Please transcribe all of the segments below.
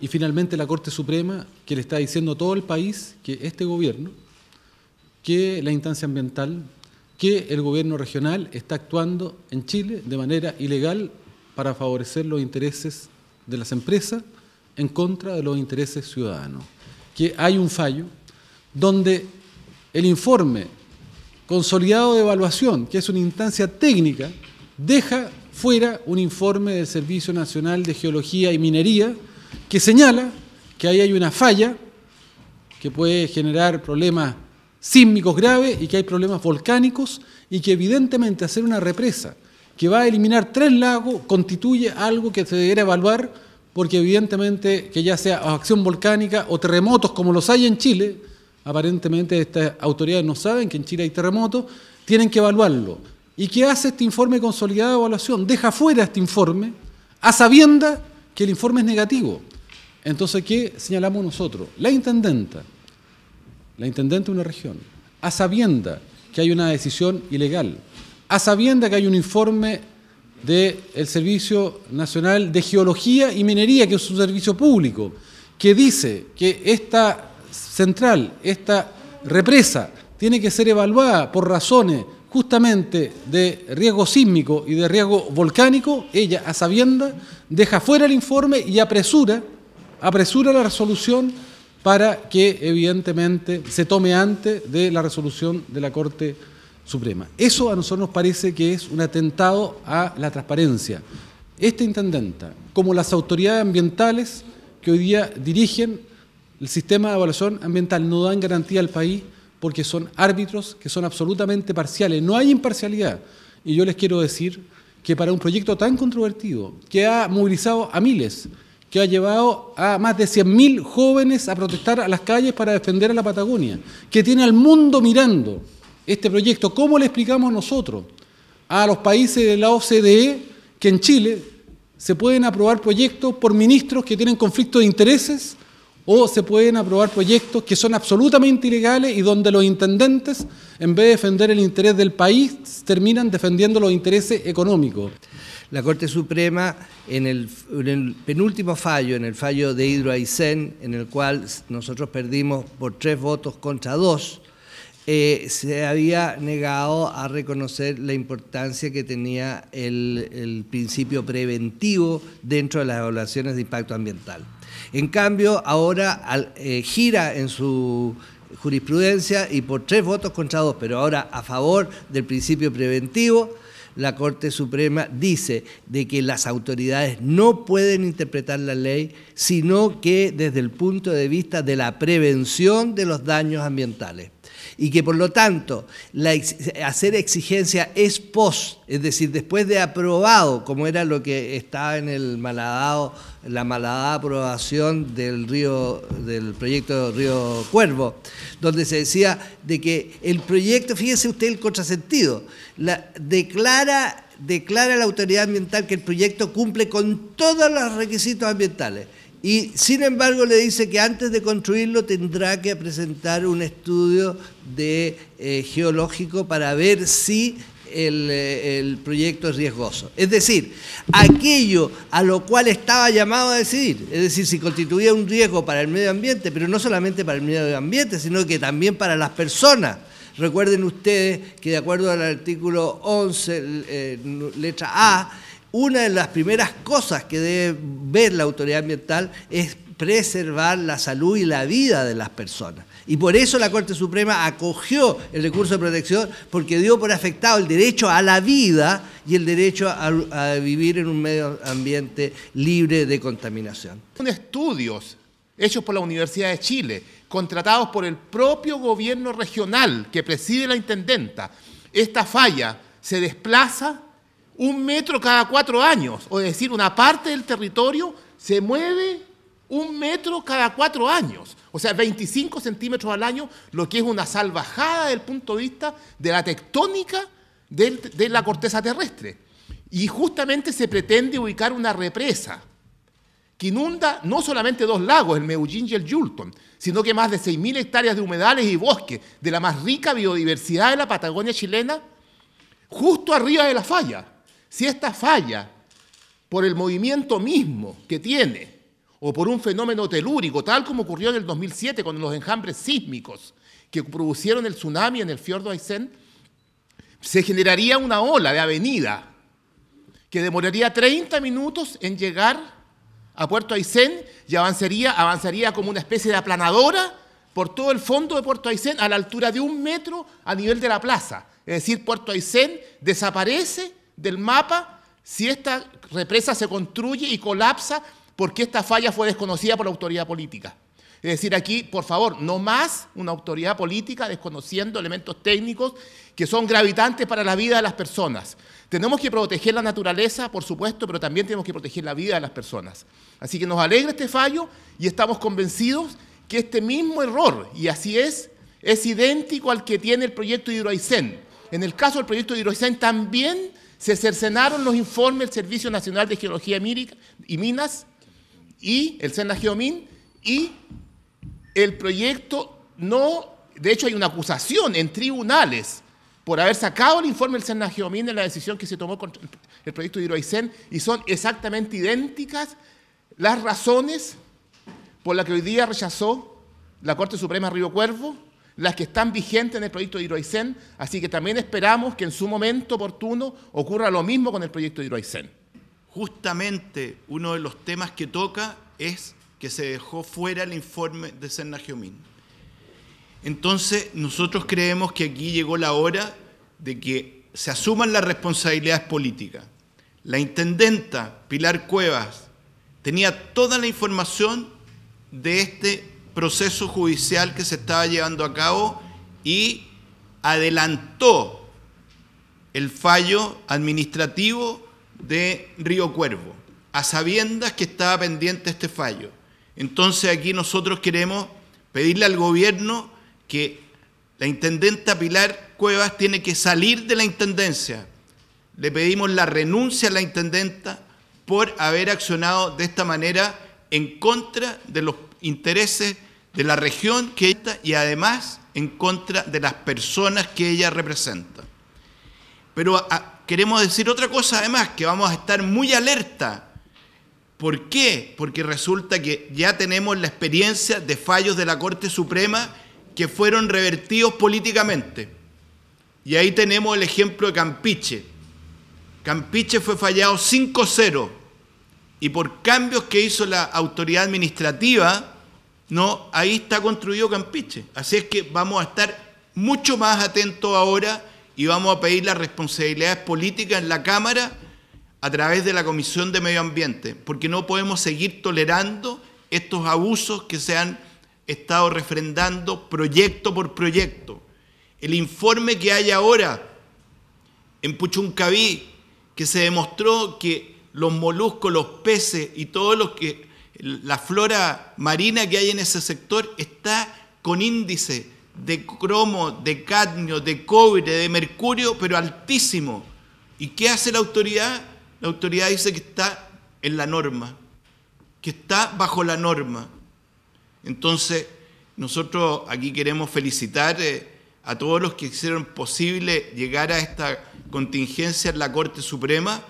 Y finalmente la Corte Suprema, que le está diciendo a todo el país que este gobierno, que la instancia ambiental, que el gobierno regional está actuando en Chile de manera ilegal para favorecer los intereses de las empresas en contra de los intereses ciudadanos. Que hay un fallo donde el informe consolidado de evaluación, que es una instancia técnica, deja fuera un informe del Servicio Nacional de Geología y Minería, que señala que ahí hay una falla que puede generar problemas sísmicos graves y que hay problemas volcánicos y que evidentemente hacer una represa que va a eliminar tres lagos constituye algo que se debería evaluar porque evidentemente que ya sea acción volcánica o terremotos como los hay en Chile, aparentemente estas autoridades no saben que en Chile hay terremotos, tienen que evaluarlo. ¿Y qué hace este informe consolidado de evaluación? Deja fuera este informe a sabienda que el informe es negativo. Entonces, ¿qué señalamos nosotros? La intendenta, la intendente de una región, a sabienda que hay una decisión ilegal, a sabienda que hay un informe del Servicio Nacional de Geología y Minería, que es un servicio público, que dice que esta central, esta represa, tiene que ser evaluada por razones justamente de riesgo sísmico y de riesgo volcánico, ella a sabienda deja fuera el informe y apresura apresura la resolución para que evidentemente se tome antes de la resolución de la Corte Suprema. Eso a nosotros nos parece que es un atentado a la transparencia. Esta intendenta, como las autoridades ambientales que hoy día dirigen el sistema de evaluación ambiental, no dan garantía al país porque son árbitros que son absolutamente parciales. No hay imparcialidad. Y yo les quiero decir que para un proyecto tan controvertido, que ha movilizado a miles, que ha llevado a más de 100.000 jóvenes a protestar a las calles para defender a la Patagonia, que tiene al mundo mirando este proyecto. ¿Cómo le explicamos nosotros a los países de la OCDE que en Chile se pueden aprobar proyectos por ministros que tienen conflicto de intereses o se pueden aprobar proyectos que son absolutamente ilegales y donde los intendentes, en vez de defender el interés del país, terminan defendiendo los intereses económicos? La Corte Suprema, en el, penúltimo fallo, en el fallo de Hidro Aysén, en el cual nosotros perdimos por tres votos contra dos, eh, se había negado a reconocer la importancia que tenía el, principio preventivo dentro de las evaluaciones de impacto ambiental. En cambio, ahora eh, gira en su jurisprudencia y por tres votos contra dos, pero ahora a favor del principio preventivo, la Corte Suprema dice de que las autoridades no pueden interpretar la ley, sino que desde el punto de vista de la prevención de los daños ambientales y que por lo tanto hacer exigencia es post, es decir, después de aprobado, como era lo que estaba en el la malada aprobación del río del proyecto Río Cuervo, donde se decía de que el proyecto, fíjese usted el contrasentido, declara declara la autoridad ambiental que el proyecto cumple con todos los requisitos ambientales y sin embargo le dice que antes de construirlo tendrá que presentar un estudio de, eh, geológico para ver si eh, el, proyecto es riesgoso. Es decir, aquello a lo cual estaba llamado a decidir, es decir, si constituía un riesgo para el medio ambiente, pero no solamente para el medio ambiente, sino que también para las personas. Recuerden ustedes que de acuerdo al artículo 11, eh, letra A, una de las primeras cosas que debe ver la autoridad ambiental es preservar la salud y la vida de las personas. Y por eso la Corte Suprema acogió el recurso de protección, porque dio por afectado el derecho a la vida y el derecho a, vivir en un medio ambiente libre de contaminación. Son estudios hechos por la Universidad de Chile, contratados por el propio gobierno regional que preside la intendenta. Esta falla se desplaza un metro cada cuatro años, o es decir, una parte del territorio se mueve un metro cada cuatro años, o sea, 25 centímetros al año, lo que es una salvajada del punto de vista de la tectónica de la corteza terrestre. Y justamente se pretende ubicar una represa que inunda no solamente dos lagos, el Meullín y el Yulton, sino que más de 6.000 hectáreas de humedales y bosques de la más rica biodiversidad de la Patagonia chilena, justo arriba de la falla. Si esta falla por el movimiento mismo que tiene o por un fenómeno telúrico, tal como ocurrió en el 2007 con los enjambres sísmicos que producieron el tsunami en el fiordo Aysén, se generaría una ola de avenida que demoraría 30 minutos en llegar a Puerto Aysén y avanzaría, avanzaría como una especie de aplanadora por todo el fondo de Puerto Aysén a la altura de un metro a nivel de la plaza. Es decir, Puerto Aysén desaparece del mapa si esta represa se construye y colapsa porque esta falla fue desconocida por la autoridad política. Es decir, aquí, por favor, no más una autoridad política desconociendo elementos técnicos que son gravitantes para la vida de las personas. Tenemos que proteger la naturaleza, por supuesto, pero también tenemos que proteger la vida de las personas. Así que nos alegra este fallo y estamos convencidos que este mismo error, y así es, es idéntico al que tiene el proyecto de En el caso del proyecto de Hidroaicén también se cercenaron los informes del Servicio Nacional de Geología y Minas y el SENA Geomin y el proyecto no, de hecho hay una acusación en tribunales por haber sacado el informe del SENA Geomin en la decisión que se tomó contra el proyecto de y son exactamente idénticas las razones por las que hoy día rechazó la Corte Suprema Río Cuervo las que están vigentes en el proyecto de así que también esperamos que en su momento oportuno ocurra lo mismo con el proyecto de Justamente uno de los temas que toca es que se dejó fuera el informe de Geomín. Entonces, nosotros creemos que aquí llegó la hora de que se asuman las responsabilidades políticas. La intendenta Pilar Cuevas tenía toda la información de este proceso judicial que se estaba llevando a cabo y adelantó el fallo administrativo de Río Cuervo, a sabiendas que estaba pendiente este fallo. Entonces aquí nosotros queremos pedirle al gobierno que la intendenta Pilar Cuevas tiene que salir de la intendencia. Le pedimos la renuncia a la intendenta por haber accionado de esta manera en contra de los intereses de la región que ella y además en contra de las personas que ella representa. Pero queremos decir otra cosa además, que vamos a estar muy alerta. ¿Por qué? Porque resulta que ya tenemos la experiencia de fallos de la Corte Suprema que fueron revertidos políticamente. Y ahí tenemos el ejemplo de Campiche. Campiche fue fallado 5-0 y por cambios que hizo la autoridad administrativa, no, ahí está construido Campiche. Así es que vamos a estar mucho más atentos ahora y vamos a pedir las responsabilidades políticas en la Cámara a través de la Comisión de Medio Ambiente, porque no podemos seguir tolerando estos abusos que se han estado refrendando proyecto por proyecto. El informe que hay ahora en Puchuncaví, que se demostró que los moluscos, los peces y todos los que la flora marina que hay en ese sector está con índice de cromo, de cadmio, de cobre, de mercurio, pero altísimo. ¿Y qué hace la autoridad? La autoridad dice que está en la norma, que está bajo la norma. Entonces, nosotros aquí queremos felicitar eh, a todos los que hicieron posible llegar a esta contingencia en la Corte Suprema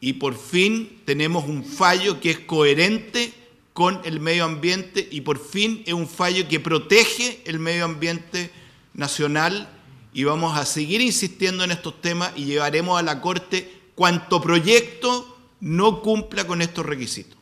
y por fin tenemos un fallo que es coherente con el medio ambiente y por fin es un fallo que protege el medio ambiente nacional y vamos a seguir insistiendo en estos temas y llevaremos a la Corte cuanto proyecto no cumpla con estos requisitos.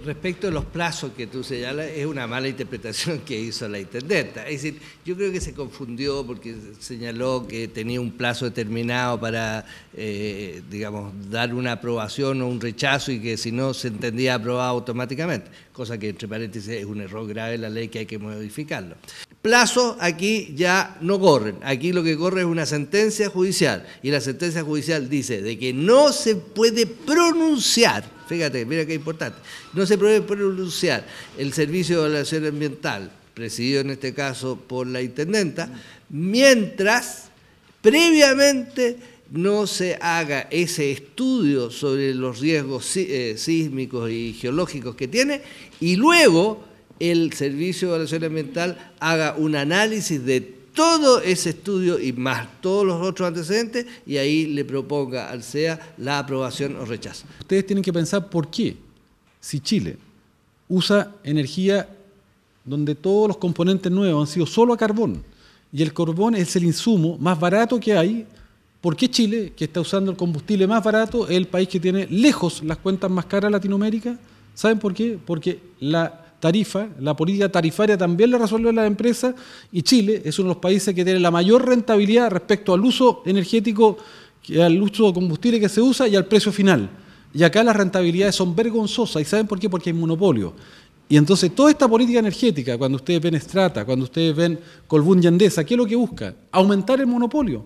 Respecto a los plazos que tú señalas, es una mala interpretación que hizo la intendenta. Es decir, yo creo que se confundió porque señaló que tenía un plazo determinado para, eh, digamos, dar una aprobación o un rechazo y que si no se entendía aprobado automáticamente, cosa que entre paréntesis es un error grave en la ley que hay que modificarlo plazos aquí ya no corren. Aquí lo que corre es una sentencia judicial. Y la sentencia judicial dice de que no se puede pronunciar, fíjate, mira qué importante, no se puede pronunciar el servicio de evaluación ambiental, presidido en este caso por la intendenta, mientras previamente no se haga ese estudio sobre los riesgos eh, sísmicos y geológicos que tiene y luego el Servicio de Evaluación Ambiental haga un análisis de todo ese estudio y más todos los otros antecedentes y ahí le proponga al SEA la aprobación o rechazo. Ustedes tienen que pensar por qué, si Chile usa energía donde todos los componentes nuevos han sido solo a carbón y el carbón es el insumo más barato que hay, ¿por qué Chile, que está usando el combustible más barato, es el país que tiene lejos las cuentas más caras de Latinoamérica? ¿Saben por qué? Porque la tarifa, la política tarifaria también la resuelve las empresas y Chile es uno de los países que tiene la mayor rentabilidad respecto al uso energético, al uso de combustible que se usa y al precio final. Y acá las rentabilidades son vergonzosas. ¿Y saben por qué? Porque hay monopolio. Y entonces toda esta política energética, cuando ustedes ven Estrata, cuando ustedes ven Colbún y Endesa, ¿qué es lo que busca? Aumentar el monopolio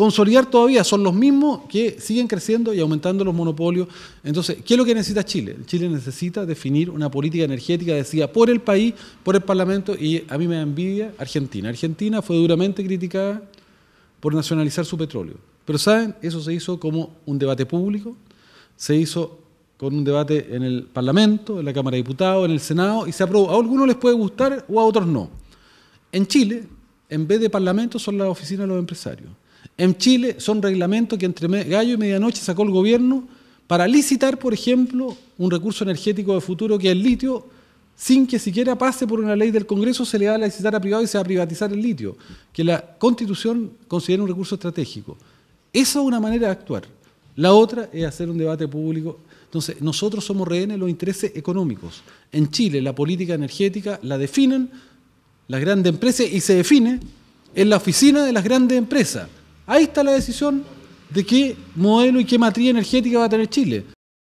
consolidar todavía, son los mismos que siguen creciendo y aumentando los monopolios. Entonces, ¿qué es lo que necesita Chile? Chile necesita definir una política energética decía por el país, por el Parlamento y a mí me da envidia Argentina. Argentina fue duramente criticada por nacionalizar su petróleo. Pero saben, eso se hizo como un debate público, se hizo con un debate en el Parlamento, en la Cámara de Diputados, en el Senado y se aprobó. A algunos les puede gustar o a otros no. En Chile, en vez de Parlamento, son las oficinas de los empresarios. En Chile son reglamentos que entre gallo y medianoche sacó el gobierno para licitar, por ejemplo, un recurso energético de futuro que es el litio, sin que siquiera pase por una ley del Congreso, se le va a licitar a privado y se va a privatizar el litio, que la Constitución considera un recurso estratégico. Esa es una manera de actuar. La otra es hacer un debate público. Entonces, nosotros somos rehenes de los intereses económicos. En Chile, la política energética la definen las grandes empresas y se define en la oficina de las grandes empresas. Ahí está la decisión de qué modelo y qué matriz energética va a tener Chile.